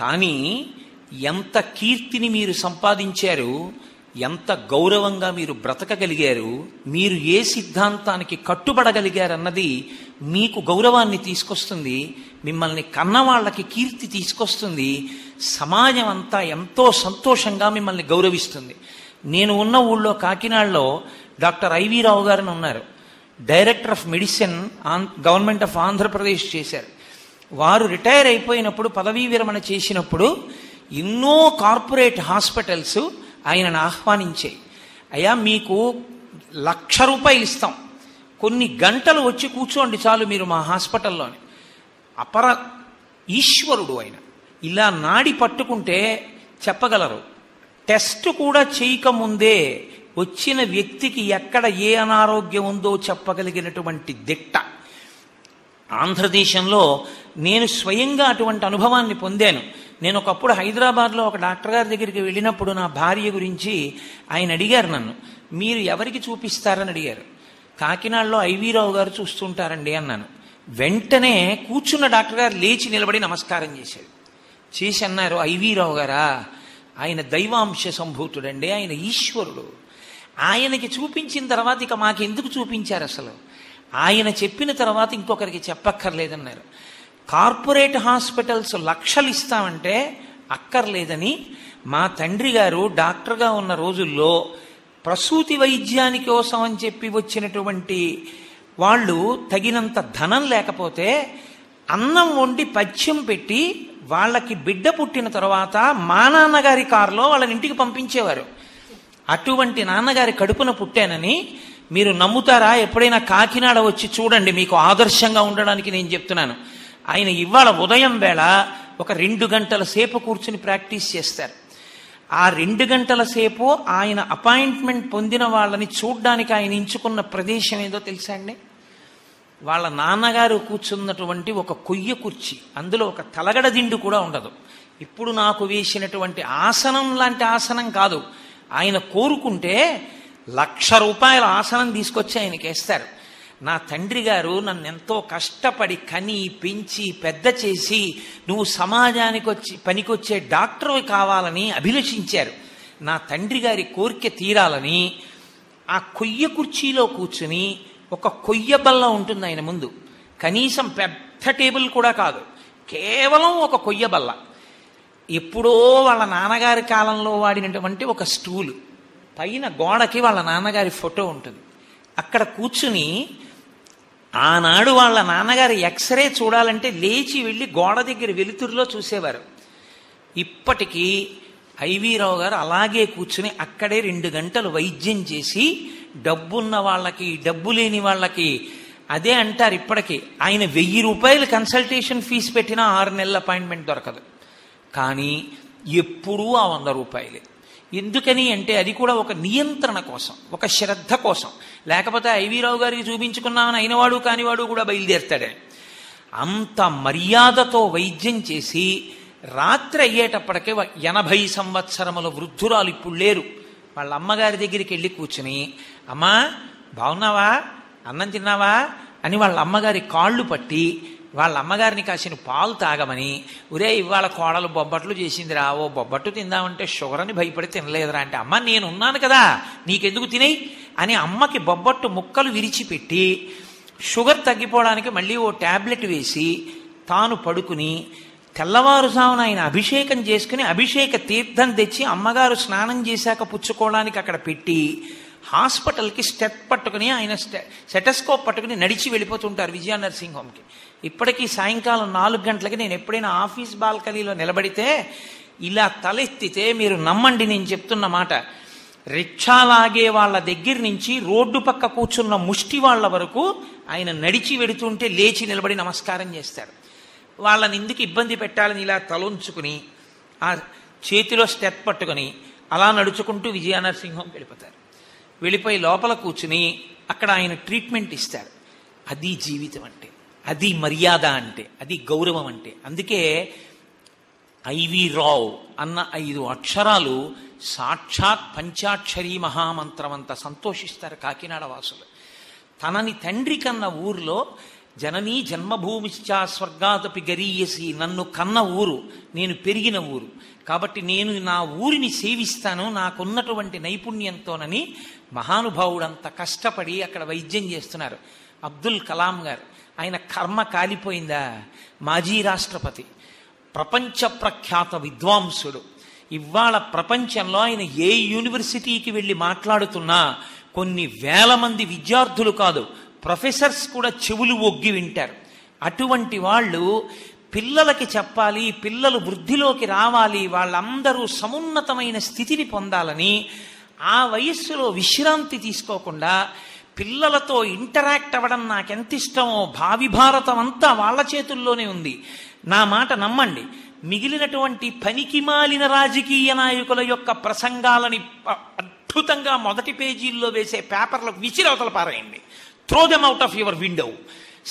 కానీ ఎంత కీర్తిని మీరు సంపాదించారు ఎంత గౌరవంగా మీరు బ్రతకగలిగారు మీరు ఏ సిద్ధాంతానికి కట్టుబడగలిగారన్నది మీకు గౌరవాన్ని తీసుకొస్తుంది మిమ్మల్ని కన్నవాళ్ళకి కీర్తి తీసుకొస్తుంది సమాజం అంతా ఎంతో సంతోషంగా మిమ్మల్ని గౌరవిస్తుంది నేను ఉన్న ఊళ్ళో కాకినాడలో డాక్టర్ ఐవీ రావు గారిని ఉన్నారు director of medicine on government of Andhra Pradesh చేశారు వారు రిటైర్ అయిపోయినప్పుడు పదవీ విరమణ చేసినప్పుడు ఎన్నో కార్పొరేట్ హాస్పిటల్స్ ఆయనను ఆహ్వానించాయి అయ్యా మీకు లక్ష రూపాయలు ఇస్తాం కొన్ని గంటలు వచ్చి కూర్చోండి చాలు మీరు మా హాస్పిటల్లోని అపర ఈశ్వరుడు ఆయన ఇలా నాడి పట్టుకుంటే చెప్పగలరు టెస్ట్ కూడా చేయకముందే వచ్చిన వ్యక్తికి ఎక్కడ ఏ అనారోగ్యం ఉందో చెప్పగలిగినటువంటి దిట్ట ఆంధ్రదేశంలో నేను స్వయంగా అటువంటి అనుభవాన్ని పొందాను నేను ఒకప్పుడు హైదరాబాద్లో ఒక డాక్టర్ గారి దగ్గరికి వెళ్ళినప్పుడు నా భార్య గురించి ఆయన అడిగారు నన్ను మీరు ఎవరికి చూపిస్తారని అడిగారు కాకినాడలో ఐవీరావు గారు చూస్తుంటారండి అన్నాను వెంటనే కూర్చున్న డాక్టర్ గారు లేచి నిలబడి నమస్కారం చేశాడు చేసి అన్నారు ఐవీరావు గారా ఆయన దైవాంశ సంభూతుడండి ఆయన ఈశ్వరుడు ఆయనకి చూపించిన తర్వాత ఇక మాకెందుకు చూపించారు అసలు ఆయన చెప్పిన తర్వాత ఇంకొకరికి చెప్పక్కర్లేదన్నారు కార్పొరేట్ హాస్పిటల్స్ లక్షలు ఇస్తామంటే అక్కర్లేదని మా తండ్రి గారు డాక్టర్గా ఉన్న రోజుల్లో ప్రసూతి వైద్యాని కోసం అని చెప్పి వచ్చినటువంటి వాళ్ళు తగినంత ధనం లేకపోతే అన్నం వండి పథ్యం పెట్టి వాళ్ళకి బిడ్డ పుట్టిన తర్వాత మా నాన్నగారి కారులో వాళ్ళని ఇంటికి పంపించేవారు అటువంటి నాన్నగారి కడుపున పుట్టానని మీరు నమ్ముతారా ఎప్పుడైనా కాకినాడ వచ్చి చూడండి మీకు ఆదర్శంగా ఉండడానికి నేను చెప్తున్నాను ఆయన ఇవాళ ఉదయం వేళ ఒక రెండు గంటల సేపు కూర్చుని ప్రాక్టీస్ చేస్తారు ఆ రెండు గంటల సేపు ఆయన అపాయింట్మెంట్ పొందిన వాళ్ళని చూడ్డానికి ఆయన ఎంచుకున్న ప్రదేశం ఏదో తెలుసా అండి వాళ్ళ నాన్నగారు కూర్చున్నటువంటి ఒక కొయ్య కుర్చీ అందులో ఒక తలగడ దిండు కూడా ఉండదు ఇప్పుడు నాకు వేసినటువంటి ఆసనం లాంటి ఆసనం కాదు ఆయన కోరుకుంటే లక్ష రూపాయల ఆసనం తీసుకొచ్చి ఆయనకి వేస్తారు నా తండ్రి గారు నన్ను ఎంతో కష్టపడి కని పెంచి పెద్ద చేసి నువ్వు సమాజానికి వచ్చి పనికొచ్చే డాక్టర్ కావాలని అభిలషించారు నా తండ్రి గారి కోరిక తీరాలని ఆ కొయ్య కుర్చీలో కూర్చుని ఒక కొయ్య బల్ల ఉంటుంది ఆయన ముందు కనీసం పెద్ద టేబుల్ కూడా కాదు కేవలం ఒక కొయ్య బల్ల ఎప్పుడో వాళ్ళ నాన్నగారి కాలంలో వాడినటువంటి ఒక స్టూలు పైన గోడకి వాళ్ళ నాన్నగారి ఫోటో ఉంటుంది అక్కడ కూర్చుని ఆనాడు వాళ్ళ నాన్నగారి ఎక్స్రే చూడాలంటే లేచి వెళ్ళి గోడ దగ్గర వెలుతురులో చూసేవారు ఇప్పటికీ ఐవీ రావు గారు అలాగే కూర్చుని అక్కడే రెండు గంటలు వైద్యం చేసి డబ్బున్న వాళ్ళకి డబ్బు లేని వాళ్ళకి అదే అంటారు ఇప్పటికీ ఆయన వెయ్యి రూపాయలు కన్సల్టేషన్ ఫీజు పెట్టినా ఆరు నెలల అపాయింట్మెంట్ దొరకదు కానీ ఎప్పుడూ ఆ వంద రూపాయలే ఎందుకని అంటే అది కూడా ఒక నియంత్రణ కోసం ఒక శ్రద్ధ కోసం లేకపోతే ఐవీరావు గారికి చూపించుకున్నామని అయినవాడు కానివాడు కూడా బయలుదేరుతాడే అంత మర్యాదతో వైద్యం చేసి రాత్రి అయ్యేటప్పటికే ఎనభై సంవత్సరముల వృద్ధురాలు ఇప్పుడు లేరు వాళ్ళ అమ్మగారి దగ్గరికి వెళ్ళి కూర్చుని అమ్మా బాగున్నావా అన్నం తిన్నావా అని వాళ్ళ అమ్మగారి కాళ్ళు పట్టి వాళ్ళ అమ్మగారిని కాసిన పాలు తాగమని ఉరే ఇవాళ కోడలు బొబ్బట్లు చేసిందిరా ఓ బొబ్బట్టు తిందామంటే షుగర్ అని భయపడి తినలేదురా అంటే అమ్మ నేను ఉన్నాను కదా నీకెందుకు తినేయి అని అమ్మకి బొబ్బట్టు ముక్కలు విరిచిపెట్టి షుగర్ తగ్గిపోవడానికి మళ్ళీ ఓ ట్యాబ్లెట్ వేసి తాను పడుకుని తెల్లవారుజామున ఆయన అభిషేకం చేసుకుని అభిషేక తీర్థం తెచ్చి అమ్మగారు స్నానం చేశాక పుచ్చుకోవడానికి అక్కడ పెట్టి హాస్పిటల్కి స్టెప్ పట్టుకుని ఆయన స్టె సెటస్కోప్ పట్టుకుని నడిచి వెళ్ళిపోతుంటారు విజయ నర్సింగ్ హోమ్కి ఇప్పటికీ సాయంకాలం నాలుగు గంటలకి నేను ఎప్పుడైనా ఆఫీస్ బాల్కనీలో నిలబడితే ఇలా తలెత్తితే మీరు నమ్మండి నేను చెప్తున్న మాట రిక్షా లాగే వాళ్ళ దగ్గర నుంచి రోడ్డు పక్క కూర్చున్న ముష్టి వాళ్ళ వరకు ఆయన నడిచి వెడుతుంటే లేచి నిలబడి నమస్కారం చేస్తారు వాళ్ళని ఎందుకు ఇబ్బంది పెట్టాలని ఇలా తలొంచుకుని ఆ చేతిలో స్టెప్ పట్టుకుని అలా నడుచుకుంటూ విజయనరసింహం వెళ్ళిపోతారు వెళ్ళిపోయి లోపల కూర్చుని అక్కడ ఆయన ట్రీట్మెంట్ ఇస్తారు అది జీవితం అంటే అది మర్యాద అంటే అది గౌరవం అంటే అందుకే ఐవి రావ్ అన్న ఐదు అక్షరాలు సాక్షాత్ పంచాక్షరీ మహామంత్రం అంత సంతోషిస్తారు కాకినాడ వాసులు తనని తండ్రి కన్న ఊరిలో జననీ జన్మభూమిశ్చా స్వర్గాదపి గరీయసి నన్ను కన్న ఊరు నేను పెరిగిన ఊరు కాబట్టి నేను నా ఊరిని సేవిస్తాను నాకున్నటువంటి నైపుణ్యంతోనని మహానుభావుడంత కష్టపడి అక్కడ వైద్యం చేస్తున్నారు అబ్దుల్ కలాం గారు ఆయన కర్మ కాలిపోయిందా మాజీ రాష్ట్రపతి ప్రపంచ ప్రఖ్యాత విద్వాంసుడు ఇవాళ ప్రపంచంలో ఆయన ఏ యూనివర్సిటీకి వెళ్ళి మాట్లాడుతున్నా కొన్ని వేల మంది విద్యార్థులు కాదు ప్రొఫెసర్స్ కూడా చెవులు ఒగ్గి వింటారు అటువంటి వాళ్ళు పిల్లలకి చెప్పాలి పిల్లలు వృద్ధిలోకి రావాలి వాళ్ళందరూ సమున్నతమైన స్థితిని పొందాలని ఆ వయస్సులో విశ్రాంతి తీసుకోకుండా పిల్లలతో ఇంటరాక్ట్ అవ్వడం నాకెంత ఇష్టమో భావి భారతం అంతా వాళ్ళ చేతుల్లోనే ఉంది నా మాట నమ్మండి మిగిలినటువంటి పనికి మాలిన రాజకీయ నాయకుల యొక్క ప్రసంగాలని అద్భుతంగా మొదటి పేజీల్లో వేసే పేపర్లకు విసిరవతల పారేయండి throw them out of your window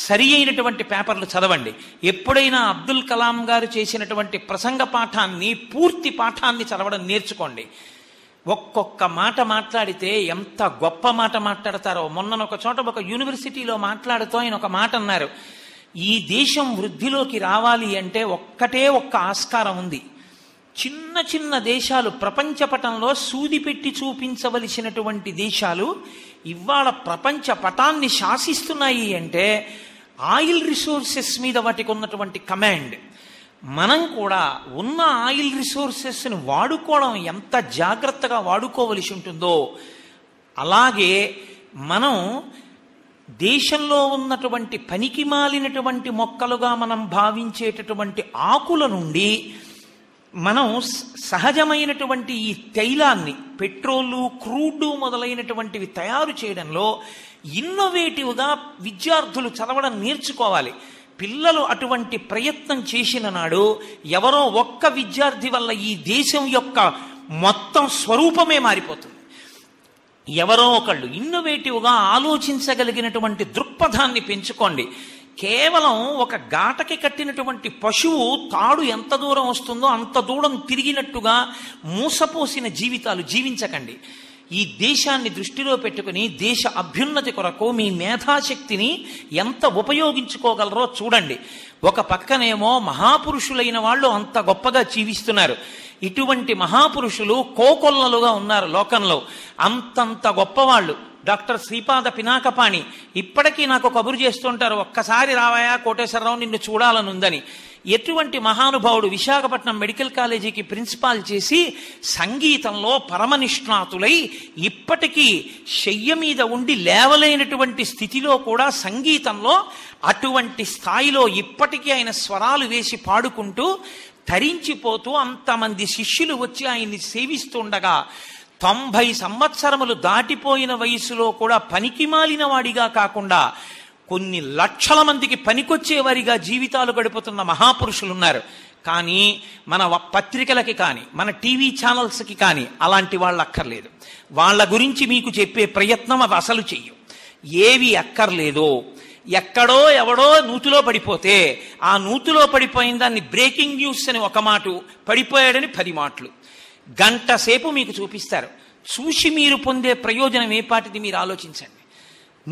సరి అయినటువంటి పేపర్లు చదవండి ఎప్పుడైనా అబ్దుల్ కలాం గారు చేసినటువంటి ప్రసంగ పాఠాన్ని పూర్తి పాఠాన్ని చదవడం నేర్చుకోండి ఒక్కొక్క మాట మాట్లాడితే ఎంత గొప్ప మాట మాట్లాడతారో మొన్న ఒక చోట ఒక యూనివర్సిటీలో మాట్లాడుతూ ఆయన ఒక మాట అన్నారు ఈ దేశం వృద్ధిలోకి రావాలి అంటే ఒక్కటే ఒక్క ఆస్కారం ఉంది చిన్న చిన్న దేశాలు ప్రపంచపటంలో సూది పెట్టి చూపించవలసినటువంటి దేశాలు ఇవాళ ప్రపంచ పటాన్ని శాసిస్తున్నాయి అంటే ఆయిల్ రిసోర్సెస్ మీద వాటికి ఉన్నటువంటి కమాండ్ మనం కూడా ఉన్న ఆయిల్ రిసోర్సెస్ని వాడుకోవడం ఎంత జాగ్రత్తగా వాడుకోవలసి ఉంటుందో అలాగే మనం దేశంలో ఉన్నటువంటి పనికి మాలినటువంటి మొక్కలుగా మనం భావించేటటువంటి ఆకుల నుండి మనం సహజమైనటువంటి ఈ తైలాన్ని పెట్రోలు క్రూడు మొదలైనటువంటివి తయారు చేయడంలో ఇన్నోవేటివ్గా విద్యార్థులు చదవడం నేర్చుకోవాలి పిల్లలు అటువంటి ప్రయత్నం చేసిన నాడు ఎవరో ఒక్క విద్యార్థి వల్ల ఈ దేశం యొక్క మొత్తం స్వరూపమే మారిపోతుంది ఎవరో ఒకళ్ళు ఇన్నోవేటివ్గా ఆలోచించగలిగినటువంటి దృక్పథాన్ని పెంచుకోండి కేవలం ఒక గాటకి కట్టినటువంటి పశువు తాడు ఎంత దూరం వస్తుందో అంత దూరం తిరిగినట్టుగా మూసపోసిన జీవితాలు జీవించకండి ఈ దేశాన్ని దృష్టిలో పెట్టుకుని దేశ అభ్యున్నతి కొరకు మీ మేధాశక్తిని ఎంత ఉపయోగించుకోగలరో చూడండి ఒక పక్కనేమో మహాపురుషులైన వాళ్ళు అంత గొప్పగా జీవిస్తున్నారు ఇటువంటి మహాపురుషులు కోకొల్లలుగా ఉన్నారు లోకంలో అంతంత గొప్పవాళ్ళు డాక్టర్ శ్రీపాద పినాకపాణి ఇప్పటికీ నాకు కబురు చేస్తుంటారు ఒక్కసారి రావాయా కోటేశ్వరరావు నిన్ను చూడాలని ఉందని ఎటువంటి మహానుభావుడు విశాఖపట్నం మెడికల్ కాలేజీకి ప్రిన్సిపాల్ చేసి సంగీతంలో పరమనిష్ణాతులై ఇప్పటికీ శయ్య మీద ఉండి లేవలైనటువంటి స్థితిలో కూడా సంగీతంలో అటువంటి స్థాయిలో ఇప్పటికీ ఆయన స్వరాలు వేసి పాడుకుంటూ తరించిపోతూ అంతమంది శిష్యులు వచ్చి ఆయన్ని సేవిస్తుండగా తొంభై సంవత్సరములు దాటిపోయిన వయసులో కూడా మాలిన వాడిగా కాకుండా కొన్ని లక్షల మందికి పనికొచ్చే వారిగా జీవితాలు గడుపుతున్న మహాపురుషులు ఉన్నారు కానీ మన పత్రికలకి కానీ మన టీవీ ఛానల్స్కి కానీ అలాంటి వాళ్ళు అక్కర్లేదు వాళ్ళ గురించి మీకు చెప్పే ప్రయత్నం అవి అసలు చెయ్యు ఏవి అక్కర్లేదో ఎక్కడో ఎవడో నూతిలో పడిపోతే ఆ నూతిలో పడిపోయిన దాన్ని బ్రేకింగ్ న్యూస్ అని ఒక మాట పడిపోయాడని పది మాటలు గంట సేపు మీకు చూపిస్తారు చూసి మీరు పొందే ప్రయోజనం ఏ పాటిది మీరు ఆలోచించండి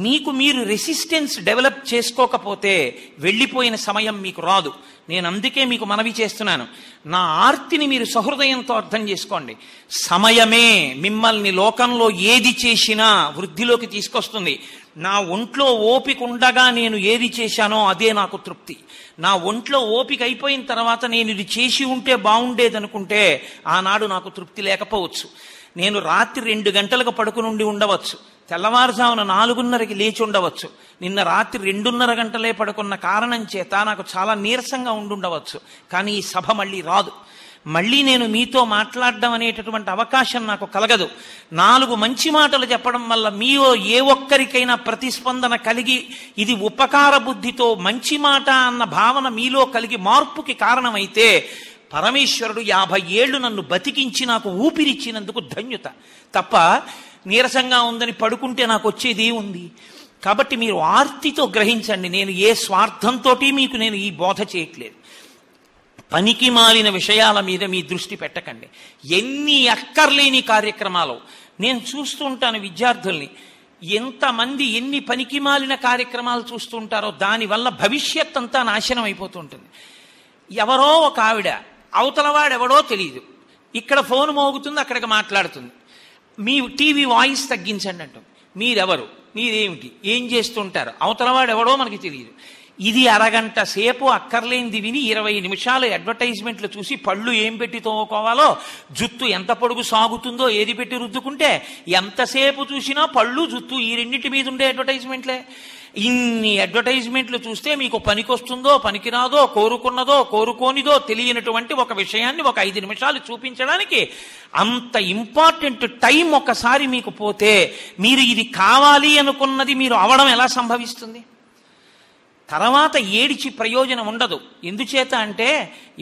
మీకు మీరు రెసిస్టెన్స్ డెవలప్ చేసుకోకపోతే వెళ్ళిపోయిన సమయం మీకు రాదు నేను అందుకే మీకు మనవి చేస్తున్నాను నా ఆర్తిని మీరు సహృదయంతో అర్థం చేసుకోండి సమయమే మిమ్మల్ని లోకంలో ఏది చేసినా వృద్ధిలోకి తీసుకొస్తుంది నా ఒంట్లో ఓపిక ఉండగా నేను ఏది చేశానో అదే నాకు తృప్తి నా ఒంట్లో ఓపిక అయిపోయిన తర్వాత నేను ఇది చేసి ఉంటే బాగుండేదనుకుంటే ఆనాడు నాకు తృప్తి లేకపోవచ్చు నేను రాత్రి రెండు గంటలకు పడుకునుండి ఉండవచ్చు తెల్లవారుజామున నాలుగున్నరకి లేచి ఉండవచ్చు నిన్న రాత్రి రెండున్నర గంటలే పడుకున్న కారణం చేత నాకు చాలా నీరసంగా ఉండుండవచ్చు కానీ ఈ సభ మళ్ళీ రాదు మళ్ళీ నేను మీతో మాట్లాడడం అనేటటువంటి అవకాశం నాకు కలగదు నాలుగు మంచి మాటలు చెప్పడం వల్ల మీలో ఏ ఒక్కరికైనా ప్రతిస్పందన కలిగి ఇది ఉపకార బుద్ధితో మంచి మాట అన్న భావన మీలో కలిగి మార్పుకి కారణమైతే పరమేశ్వరుడు యాభై ఏళ్ళు నన్ను బతికించి నాకు ఊపిరిచ్చినందుకు ధన్యత తప్ప నీరసంగా ఉందని పడుకుంటే నాకు వచ్చేది ఉంది కాబట్టి మీరు ఆర్తితో గ్రహించండి నేను ఏ స్వార్థంతో మీకు నేను ఈ బోధ చేయట్లేదు పనికి మాలిన విషయాల మీద మీ దృష్టి పెట్టకండి ఎన్ని అక్కర్లేని కార్యక్రమాలు నేను చూస్తుంటాను విద్యార్థుల్ని ఎంతమంది ఎన్ని పనికి మాలిన కార్యక్రమాలు చూస్తుంటారో దానివల్ల భవిష్యత్ అంతా నాశనం అయిపోతుంటుంది ఎవరో ఒక ఆవిడ అవతలవాడెవడో తెలియదు ఇక్కడ ఫోన్ మోగుతుంది అక్కడికి మాట్లాడుతుంది మీ టీవీ వాయిస్ తగ్గించండి అంటాం మీరెవరు మీరేమిటి ఏం చేస్తుంటారు అవతలవాడెవడో మనకి తెలియదు ఇది అరగంట సేపు అక్కర్లేనిది విని ఇరవై నిమిషాలు అడ్వర్టైజ్మెంట్లు చూసి పళ్ళు ఏం పెట్టి తోముకోవాలో జుత్తు ఎంత పొడుగు సాగుతుందో ఏది పెట్టి రుద్దుకుంటే ఎంతసేపు చూసినా పళ్ళు జుత్తు ఈ రెండింటి మీద ఉండే అడ్వర్టైజ్మెంట్లే ఇన్ని అడ్వర్టైజ్మెంట్లు చూస్తే మీకు పనికొస్తుందో పనికిరాదో కోరుకున్నదో కోరుకోనిదో తెలియనటువంటి ఒక విషయాన్ని ఒక ఐదు నిమిషాలు చూపించడానికి అంత ఇంపార్టెంట్ టైం ఒకసారి మీకు పోతే మీరు ఇది కావాలి అనుకున్నది మీరు అవడం ఎలా సంభవిస్తుంది తర్వాత ఏడిచి ప్రయోజనం ఉండదు ఎందుచేత అంటే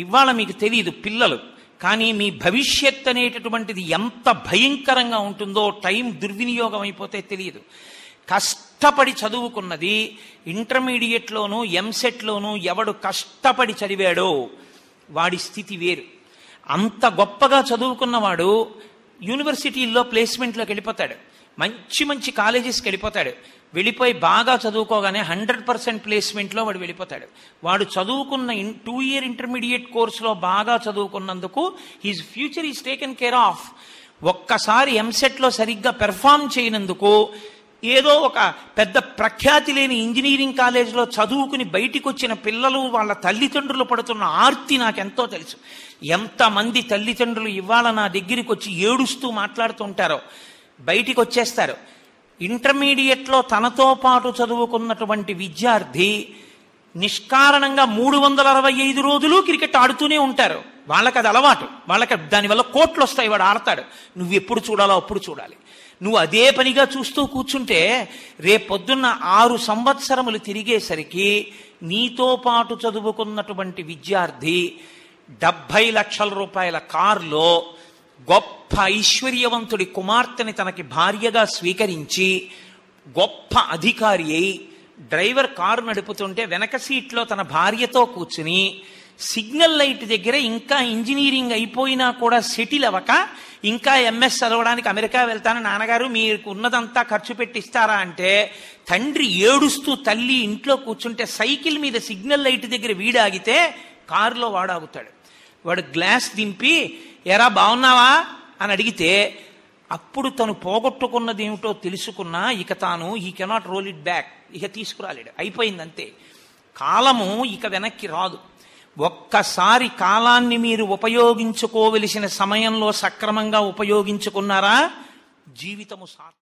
ఇవాళ మీకు తెలియదు పిల్లలు కానీ మీ భవిష్యత్ అనేటటువంటిది ఎంత భయంకరంగా ఉంటుందో టైం దుర్వినియోగం అయిపోతే తెలియదు కష్టపడి చదువుకున్నది ఇంటర్మీడియట్లోనూ ఎంసెట్లోనూ ఎవడు కష్టపడి చదివాడో వాడి స్థితి వేరు అంత గొప్పగా చదువుకున్నవాడు యూనివర్సిటీల్లో ప్లేస్మెంట్లోకి వెళ్ళిపోతాడు మంచి మంచి కాలేజెస్కి వెళ్ళిపోతాడు వెళ్ళిపోయి బాగా చదువుకోగానే హండ్రెడ్ పర్సెంట్ ప్లేస్మెంట్లో వాడు వెళ్ళిపోతాడు వాడు చదువుకున్న ఇన్ టూ ఇయర్ ఇంటర్మీడియట్ కోర్సులో బాగా చదువుకున్నందుకు he's future is taken care of ఒక్కసారి ఎంసెట్లో సరిగ్గా పెర్ఫామ్ చేయనందుకు ఏదో ఒక పెద్ద ప్రఖ్యాతి లేని ఇంజనీరింగ్ కాలేజీలో చదువుకుని బయటికి వచ్చిన పిల్లలు వాళ్ళ తల్లిదండ్రులు పడుతున్న ఆర్తి నాకెంతో తెలుసు ఎంతమంది తల్లిదండ్రులు ఇవాళ నా దగ్గరికి వచ్చి ఏడుస్తూ మాట్లాడుతుంటారో బయటికి వచ్చేస్తారు ఇంటర్మీడియట్లో తనతో పాటు చదువుకున్నటువంటి విద్యార్థి నిష్కారణంగా మూడు వందల అరవై ఐదు రోజులు క్రికెట్ ఆడుతూనే ఉంటారు వాళ్ళకి అది అలవాటు వాళ్ళకి దానివల్ల కోట్లు వస్తాయి వాడు ఆడతాడు నువ్వు ఎప్పుడు చూడాలో అప్పుడు చూడాలి నువ్వు అదే పనిగా చూస్తూ కూర్చుంటే రేపొద్దున్న ఆరు సంవత్సరములు తిరిగేసరికి నీతో పాటు చదువుకున్నటువంటి విద్యార్థి డెబ్భై లక్షల రూపాయల కారులో గొప్ప ఐశ్వర్యవంతుడి కుమార్తెని తనకి భార్యగా స్వీకరించి గొప్ప అధికారి అయి డ్రైవర్ కారు నడుపుతుంటే వెనక సీట్లో తన భార్యతో కూర్చుని సిగ్నల్ లైట్ దగ్గర ఇంకా ఇంజనీరింగ్ అయిపోయినా కూడా సెటిల్ అవ్వక ఇంకా ఎంఎస్ చదవడానికి అమెరికా వెళ్తాను నాన్నగారు మీకు ఉన్నదంతా ఖర్చు పెట్టిస్తారా అంటే తండ్రి ఏడుస్తూ తల్లి ఇంట్లో కూర్చుంటే సైకిల్ మీద సిగ్నల్ లైట్ దగ్గర వీడాగితే కారులో వాడాగుతాడు వాడు గ్లాస్ దింపి ఎరా బాగున్నావా అని అడిగితే అప్పుడు తను పోగొట్టుకున్నది ఏమిటో తెలుసుకున్నా ఇక తాను ఈ కెనాట్ రోల్ ఇట్ బ్యాక్ ఇక తీసుకురాలేడు అయిపోయింది అంతే కాలము ఇక వెనక్కి రాదు ఒక్కసారి కాలాన్ని మీరు ఉపయోగించుకోవలసిన సమయంలో సక్రమంగా ఉపయోగించుకున్నారా జీవితము సార్